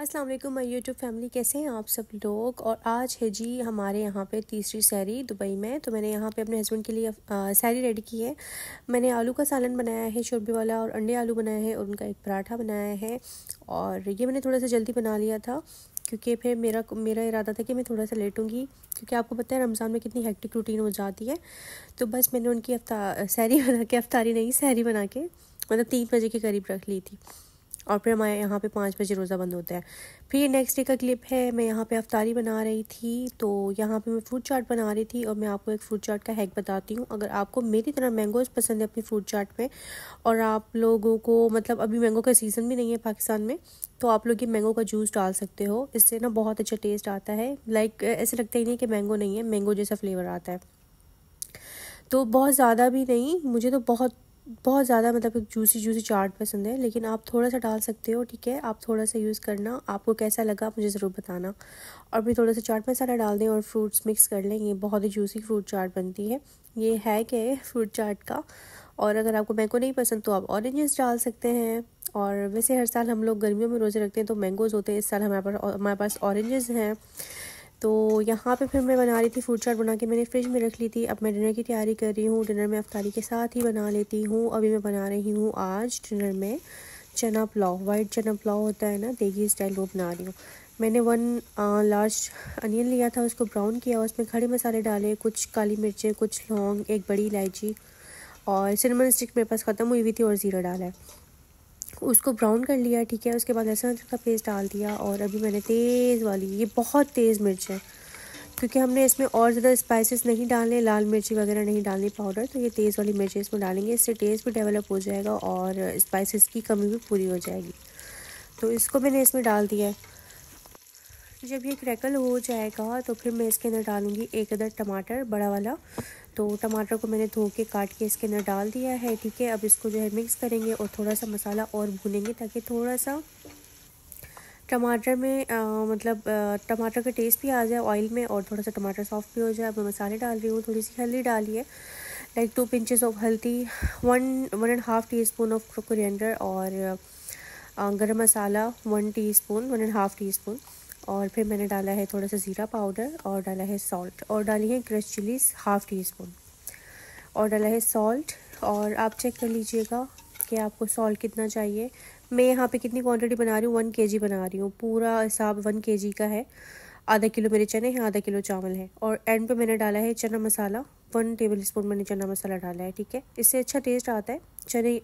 अस्सलाम वालेकुम my YouTube family कैसे हैं आप सब लोग और आज है जी हमारे यहाँ पे तीसरी सैरी दुबई में तो मैंने यहाँ पे अपने हस्बैंड के लिए सैरी रेडी की है मैंने आलू का सालन बनाया है शोरबे वाला और अंडे आलू बनाया है और उनका एक पराठा बनाया है और ये मैंने थोड़ा सा जल्दी बना लिया था क्योंकि फिर मेरा मेरा इरादा था कि मैं थोड़ा सा लेटूँगी क्योंकि आपको पता है रमज़ान में कितनी हेक्टिक रूटीन हो जाती है तो बस मैंने उनकी अफ्ता सैरी बना के अफ्तारी नहीं सैरी बना के मतलब तीन बजे के करीब रख ली थी और फिर हमारे यहाँ पे पाँच बजे रोज़ा बंद होता है फिर नेक्स्ट डे का क्लिप है मैं यहाँ पे अफ्तारी बना रही थी तो यहाँ पे मैं फ्रूट चाट बना रही थी और मैं आपको एक फ्रूट चाट का हैक बताती हूँ अगर आपको मेरी तरह मैंगोज़ पसंद है अपनी फ्रूट चाट में और आप लोगों को मतलब अभी मैंगो का सीज़न भी नहीं है पाकिस्तान में तो आप लोग ये मैंगो का जूस डाल सकते हो इससे ना बहुत अच्छा टेस्ट आता है लाइक ऐसे लगता ही नहीं कि मैंगो नहीं है मैंगो जैसा फ्लेवर आता है तो बहुत ज़्यादा भी नहीं मुझे तो बहुत बहुत ज़्यादा मतलब जूसी जूसी चाट पसंद है लेकिन आप थोड़ा सा डाल सकते हो ठीक है आप थोड़ा सा यूज़ करना आपको कैसा लगा आप मुझे ज़रूर बताना और भी थोड़ा सा चाट मसाला डाल दें और फ्रूट्स मिक्स कर लें ये बहुत ही जूसी फ्रूट चाट बनती है ये है क्या है फ्रूट चाट का और अगर आपको मैंगो नहीं पसंद तो आप ऑरेंजेस डाल सकते हैं और वैसे हर साल हम लोग गर्मियों में रोज़े रखते हैं तो मैंगोज़ होते हैं इस साल हमारे पास हमारे पास ऑरेंजेस हैं तो यहाँ पे फिर मैं बना रही थी फ्रूट चाट बना के मैंने फ्रिज में रख ली थी अब मैं डिनर की तैयारी कर रही हूँ डिनर में अफ्तारी के साथ ही बना लेती हूँ अभी मैं बना रही हूँ आज डिनर में चना पुलाव वाइट चना पुलाव होता है ना देगी स्टाइल वो बना रही हूँ मैंने वन लार्ज अनियन लिया था उसको ब्राउन किया उसमें खड़े मसाले डाले कुछ काली मिर्चें कुछ लौंग एक बड़ी इलायची और सिनेमन स्टिक मेरे पास ख़त्म हुई हुई थी और ज़ीरा डाला है उसको ब्राउन कर लिया ठीक है उसके बाद लहसुन अदरक का पेस्ट डाल दिया और अभी मैंने तेज़ वाली ये बहुत तेज़ मिर्च है क्योंकि हमने इसमें और ज़्यादा स्पाइसेस नहीं डालने लाल मिर्ची वगैरह नहीं डालनी पाउडर तो ये तेज़ वाली मिर्ची इसमें डालेंगे इससे टेस्ट भी डेवलप हो जाएगा और स्पाइसेस की कमी भी पूरी हो जाएगी तो इसको मैंने इसमें डाल दिया है जब ये क्रैकल हो जाएगा तो फिर मैं इसके अंदर डालूँगी एक अदर टमाटर बड़ा वाला तो टमाटर को मैंने धो के काट के इसके अंदर डाल दिया है ठीक है अब इसको जो है मिक्स करेंगे और थोड़ा सा मसाला और भूनेंगे ताकि थोड़ा सा टमाटर में आ, मतलब टमाटर का टेस्ट भी आ जाए ऑयल में और थोड़ा सा टमाटर सॉफ्ट भी हो जाए अब मैं मसाले डाल रही हूँ थोड़ी सी हल्दी डाली है like two pinches of haldi one one and half teaspoon of coriander और garam masala one teaspoon one and half teaspoon और फिर मैंने डाला है थोड़ा सा ज़ीरा पाउडर और डाला है सॉल्ट और डाली है crush chillies half teaspoon और डाला है सॉल्ट और आप चेक कर लीजिएगा कि आपको सॉल्ट कितना चाहिए मैं यहाँ पे कितनी क्वांटिटी बना रही हूँ वन के बना रही हूँ पूरा हिसाब वन के का है आधा किलो मेरे चने हैं आधा किलो चावल है और एंड पे मैंने डाला है चना मसाला वन टेबल स्पून मैंने चना मसाला डाला है ठीक है इससे अच्छा टेस्ट आता है चने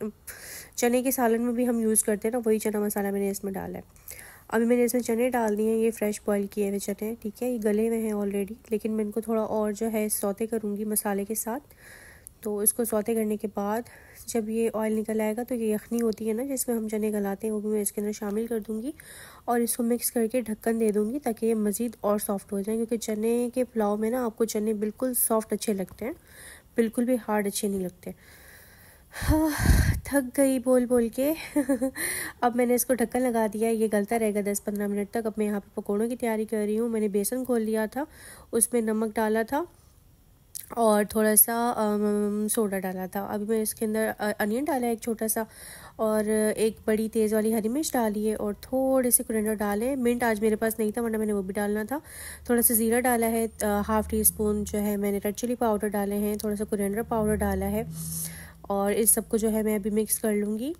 चने के सालन में भी हम यूज़ करते हैं ना वही चना मसाला मैंने इसमें डाला है अभी मैंने इसमें चने डाल दिए हैं ये फ्रेश बॉईल किए हुए चने ठीक है ये गले हुए हैं ऑलरेडी लेकिन मैं इनको थोड़ा और जो है सौते करूँगी मसाले के साथ तो इसको सौते करने के बाद जब ये ऑयल निकल आएगा तो ये यखनी होती है ना जिसमें हम चने गलाते हैं वो भी मैं इसके अंदर शामिल कर दूँगी और इसको मिक्स करके ढक्कन दे दूँगी ताकि ये मज़ीद और सॉफ्ट हो जाए क्योंकि चने के पुलाव में ना आपको चने बिल्कुल सॉफ्ट अच्छे लगते हैं बिल्कुल भी हार्ड अच्छे नहीं लगते हाँ थक गई बोल बोल के अब मैंने इसको ढक्कन लगा दिया ये गलता रहेगा दस पंद्रह मिनट तक अब मैं यहाँ पे पकौड़ों की तैयारी कर रही हूँ मैंने बेसन खोल लिया था उसमें नमक डाला था और थोड़ा सा सोडा डाला था अभी मैं इसके अंदर अनियन डाला है एक छोटा सा और एक बड़ी तेज़ वाली हरी मिर्च डाली है और थोड़े से कुरेंडर डाले मिंट आज मेरे पास नहीं था वरना मैंने वो भी डालना था थोड़ा सा ज़ीरा डाला है हाफ़ टी स्पून जो है मैंने रेड चिली पाउडर डाले हैं थोड़ा सा कुरेंडर पाउडर डाला है और इस सबको जो है मैं अभी मिक्स कर लूँगी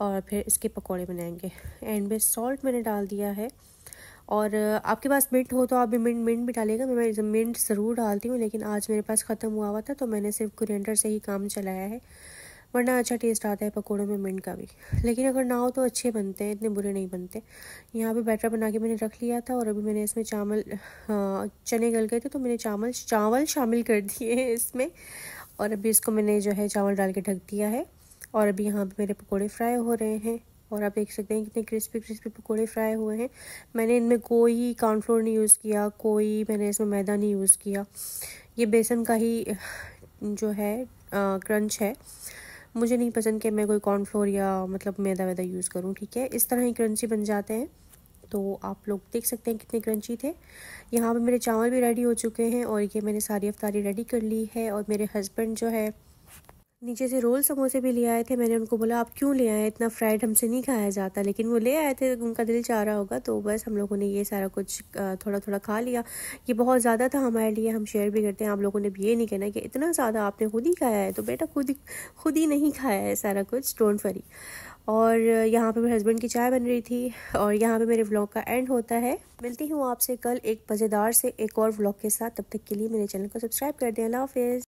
और फिर इसके पकौड़े बनाएंगे एंड में सॉल्ट मैंने डाल दिया है और आपके पास मिंट हो तो आप भी मिंट मिंट भी डालेगा मैं मिंट ज़रूर डालती हूँ लेकिन आज मेरे पास ख़त्म हुआ हुआ था तो मैंने सिर्फ कुरेंडर से ही काम चलाया है वरना अच्छा टेस्ट आता है पकौड़ों में मिंट का भी लेकिन अगर ना हो तो अच्छे बनते हैं इतने बुरे नहीं बनते यहाँ पे बैटर बना के मैंने रख लिया था और अभी मैंने इसमें चावल हाँ, चने गल गए थे तो मैंने चावल चावल शामिल कर दिए इसमें और अभी इसको मैंने जो है चावल डाल के ढक दिया है और अभी यहाँ पे मेरे पकोड़े फ्राई हो रहे हैं और आप देख सकते हैं कितने क्रिस्पी क्रिस्पी पकोड़े फ्राई हुए हैं मैंने इनमें कोई कॉर्नफ्लोर नहीं यूज़ किया कोई मैंने इसमें मैदा नहीं यूज़ किया ये बेसन का ही जो है आ, क्रंच है मुझे नहीं पसंद कि मैं कोई कॉर्नफ्लोर या मतलब मैदा वैदा यूज़ करूँ ठीक है इस तरह ही क्रंची बन जाते हैं तो आप लोग देख सकते हैं कितने क्रंची थे यहाँ पर मेरे चावल भी रेडी हो चुके हैं और ये मैंने सारी अफ्तारी रेडी कर ली है और मेरे हस्बैंड जो है नीचे से रोल समोसे भी ले आए थे मैंने उनको बोला आप क्यों ले आए इतना फ्राइड हमसे नहीं खाया जाता लेकिन वो ले आए थे उनका दिल चाह रहा होगा तो बस हम लोगों ने ये सारा कुछ थोड़ा थोड़ा खा लिया ये बहुत ज़्यादा था हमारे लिए हम शेयर भी करते हैं आप लोगों ने भी ये नहीं कहना कि इतना ज़्यादा आपने खुद ही खाया है तो बेटा खुद ही खुद ही नहीं खाया है सारा कुछ डोंट वरी और यहाँ पे मेरे हस्बैंड की चाय बन रही थी और यहाँ पे मेरे व्लॉग का एंड होता है मिलती हूँ आपसे कल एक मज़ेदार से एक और व्लॉग के साथ तब तक के लिए मेरे चैनल को सब्सक्राइब कर दें अल्लाह हाफिज़